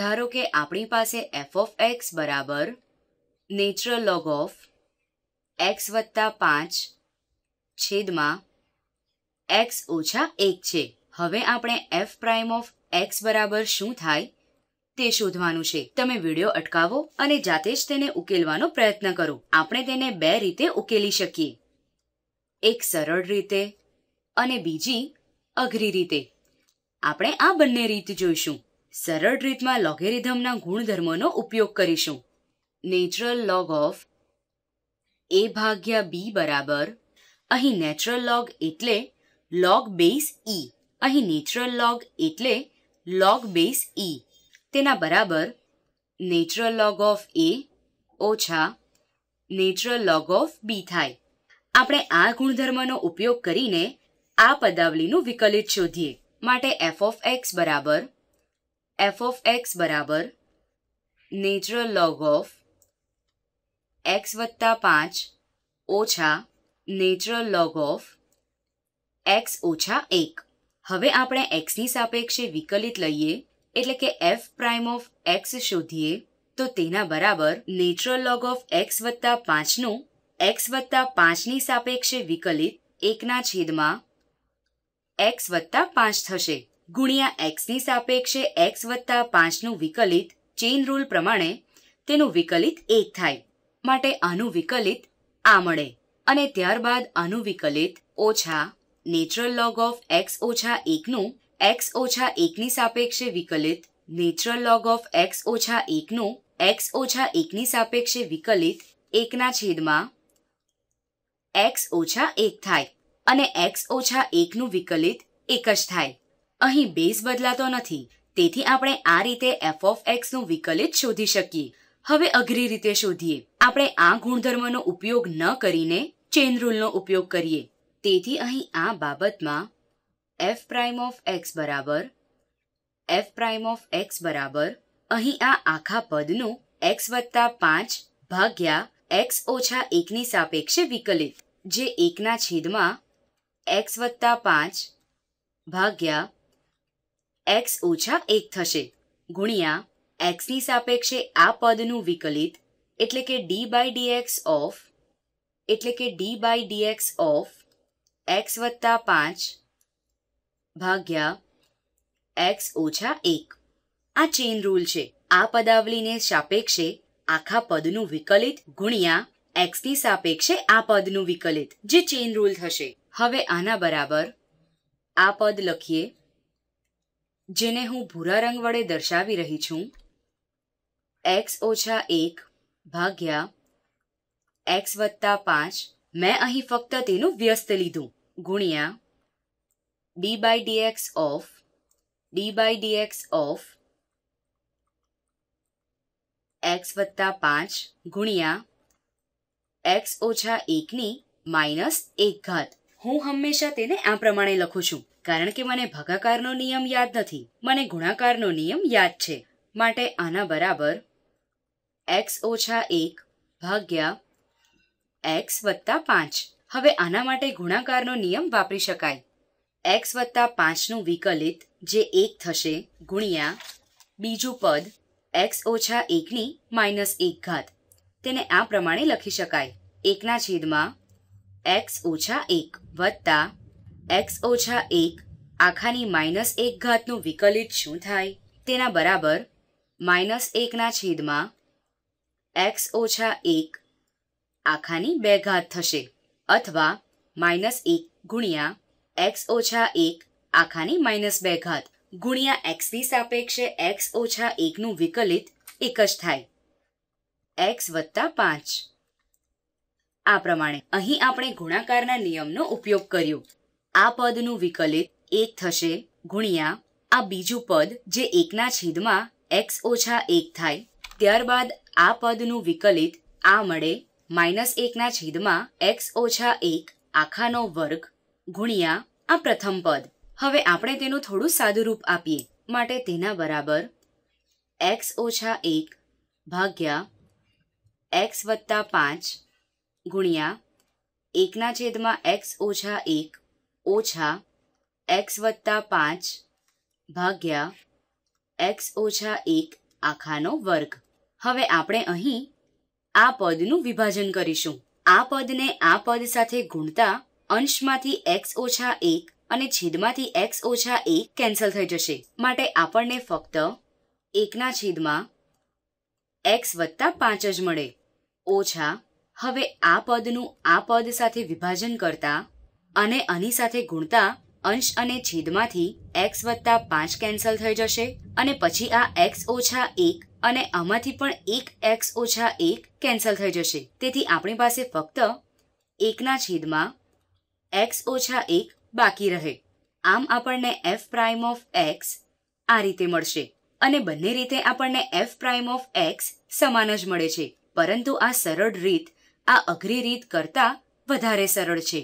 ધારો કે આપણી પાસે એફ ઓફ એક્સ બરાબર નેચરલ લોગ ઓફ એક્સ વત્તા પાંચ છેદમાં એક્સ ઓછા એક છે હવે આપણે એફ પ્રાઇમ ઓફ એક્સ બરાબર શું થાય તે શોધવાનું છે તમે વિડીયો અટકાવો અને જાતે જ તેને ઉકેલવાનો પ્રયત્ન કરો આપણે તેને બે રીતે ઉકેલી શકીએ એક સરળ રીતે અને બીજી અઘરી રીતે આપણે આ બંને રીત જોઈશું સરળ રીતમાં લોગેરિધમના ગુણધર્મોનો ઉપયોગ કરીશું નેચરલ લોગ ઓફ એ ભાગ્યા બી બરાબર અહીં નેચરલ લોગ એટલે લોગ બેઝ ઈ અહીં નેચરલ લોગ એટલે લોગ બેઝ ઈ તેના બરાબર નેચરલ લોગ ઓફ એ ઓછા નેચરલ લોગ ઓફ બી થાય આપણે આ ગુણધર્મનો ઉપયોગ કરીને આ પદાવલીનું વિકલિત શોધીએ માટે એફ ઓફ એક્સ બરાબર એફ ઓફ એક્સ બરાબર નેચરલ લોગ ઓફ એક્સ વત્તા પાંચ ઓછા નેચરલ લોગ ઓફ એક્સ ઓછા એક હવે આપણે એક્સની સાપેક્ષે વિકલિત લઈએ એટલે કે એફ પ્રાઇમ ઓફ એક્સ શોધીએ તો તેના બરાબર નેચરલ લોગ ઓફ એક્સ વત્તા પાંચનું એક્સ વત્તા પાંચની સાપેક્ષે વિકલિત એકના છેદમાં એક્સ વત્તા પાંચ થશે ગુણ્યા એક્સની સાપેક્ષે એક્સ વત્તા પાંચનું વિકલિત ચેઇન રૂલ પ્રમાણે તેનું વિકલિત એક થાય માટે આનું વિકલિત આ મળે અને ત્યારબાદ આનું વિકલિત ઓછા નેચરલ લોગ ઓફ એક્સ ઓછા એકનું એક્સ ઓછા એકની સાપેક્ષે વિકલિત નેચરલ લોગ ઓફ એક્સ ઓછા એકનું એક્સ ઓછા એકની સાપેક્ષે વિકલિત એકના છેદમાં એક્સ ઓછા એક થાય અને એક્સ ઓછા એકનું વિકલિત એક જ થાય અહીં બેઝ બદલાતો નથી તેથી આપણે આ રીતે એફ ઓફ એક્સ નું વિકલિત શોધી શકીએ હવે અઘરી રીતે શોધીએ આપણે આ ગુણધર્મનો ઉપયોગ ન કરીને ચેન રૂલનો ઉપયોગ કરીએ તેથી અહીં આ બાબતમાં એફ પ્રાઇમ ઓફ એક્સ બરાબર એફ પ્રાઇમ ઓફ એક્સ બરાબર અહીં આ આખા પદનું એક્સ વત્તા પાંચ ભાગ્યા એક્સ ઓછા એકની સાપેક્ષે વિકલિત જે એકના છેદમાં એક્સ વત્તા પાંચ ભાગ્યા એક્સ ઓછા એક થશે ગુણ્યા એક્સની સાપેક્ષે આ પદનું વિકલિત એટલે કે ડી બાય ડીએક્સ ઓફ એટલે કે D by DX of X વત્તા પાંચ ભાગ્યા એક્સ ઓછા એક આ ચેન રૂલ છે આ પદાવલીને સાપેક્ષે આખા પદનું વિકલિત ગુણ્યા એક્સની સાપેક્ષે આ પદનું વિકલિત જે ચેઇન રૂલ થશે હવે આના બરાબર આ પદ લખીએ જેને હું ભૂરા રંગ વડે દર્શાવી રહી છું એક્સ ઓછા એક ભાગ્યા એક્સ વત્તા પાંચ મેં અહીં ફક્ત તેનું વ્યસ્ત લીધું ગુણ્યા D by DX of D by DX of X વત્તા પાંચ ગુણ્યા એક્સ ઓછા એકની માઇનસ એક ઘાત હું હંમેશા તેને આ પ્રમાણે લખું છું કારણ કે મને ભાગાકારનો નિયમ યાદ નથી મને ગુણાકારનો નિયમ યાદ છે માટે આના બરાબર એક્સ ઓછા એક ભાગ્યા એક્સ વત્તા પાંચ હવે આના માટે ગુણાકારનો નિયમ વાપરી શકાય એક્સ વત્તા પાંચનું વિકલિત જે એક થશે ગુણ્યા બીજું પદ એક્સ ઓછા એકની માઇનસ એક ઘાત તેને આ પ્રમાણે લખી શકાય એકના છેદમાં એક્સ ઓછા એક વત્તા એક્સ ઓછા એક આખાની માઇનસ એક ઘાતનું વિકલિત શું થાય તેના બરાબર માઇનસ એકના છેદમાં એક્સ ઓછા એક આખાની બે ઘાત થશે અથવા માઇનસ એક ગુણ્યા એક્સ ઓછા એક આખાની માઇનસ બે ઘાત ગુણ્યા એક્સની સાપેક્ષે એક્સ ઓછા એકનું વિકલિત એક જ થાય એક્સ વત્તા પાંચ આ પ્રમાણે અહીં આપણે ગુણાકારના નિયમનો ઉપયોગ કર્યો આ પદનું વિકલિત એક થશે ગુણ્યા આ બીજું પદ જે એકના છેદમાં એક્સ ઓછા એક થાય ત્યારબાદ આ પદનું વિકલિત આ મળે માઇનસ એકના છેદમાં એક્સ ઓછા એક આખાનો વર્ગ ગુણ્યા આ પ્રથમ પદ હવે આપણે તેનું થોડું સાદુરૂપ આપીએ માટે તેના બરાબર એક્સ ઓછા એક ભાગ્યા એક્સ વત્તા પાંચ ગુણ્યા એકના છેદમાં એક્સ ઓછા એક ઓછા એક્સ વત્તા પાંચ ભાગ્યા એક્સ ઓછા એક આખાનો વર્ગ હવે આપણે અહીં આ પદનું વિભાજન કરીશું આ પદને આ પદ સાથે ગુણતા અંશમાંથી એક્સ ઓછા એક અને છેદમાંથી એક્સ ઓછા એક કેન્સલ થઈ જશે માટે આપણને ફક્ત એકના છેદમાં એક્સ વત્તા પાંચ જ મળે ઓછા હવે આ પદનું આ પદ સાથે વિભાજન કરતાં અને આની સાથે ગુણતા અંશ અને છેદમાંથી એક્સ વત્તા પાંચ કેન્સલ થઈ જશે અને પછી આ એક્સ ઓછા એક અને આમાંથી પણ એક એક્સ ઓછા એક કેન્સલ થઈ જશે તેથી આપણી પાસે ફક્ત એકના છેદમાં એક્સ ઓછા એક બાકી રહે આમ આપણને એફ પ્રાઇમ ઓફ એક્સ આ રીતે મળશે અને બંને રીતે આપણને એફ પ્રાઇમ ઓફ એક્સ સમાન જ મળે છે પરંતુ આ સરળ રીત આ અઘરી રીત કરતાં વધારે સરળ છે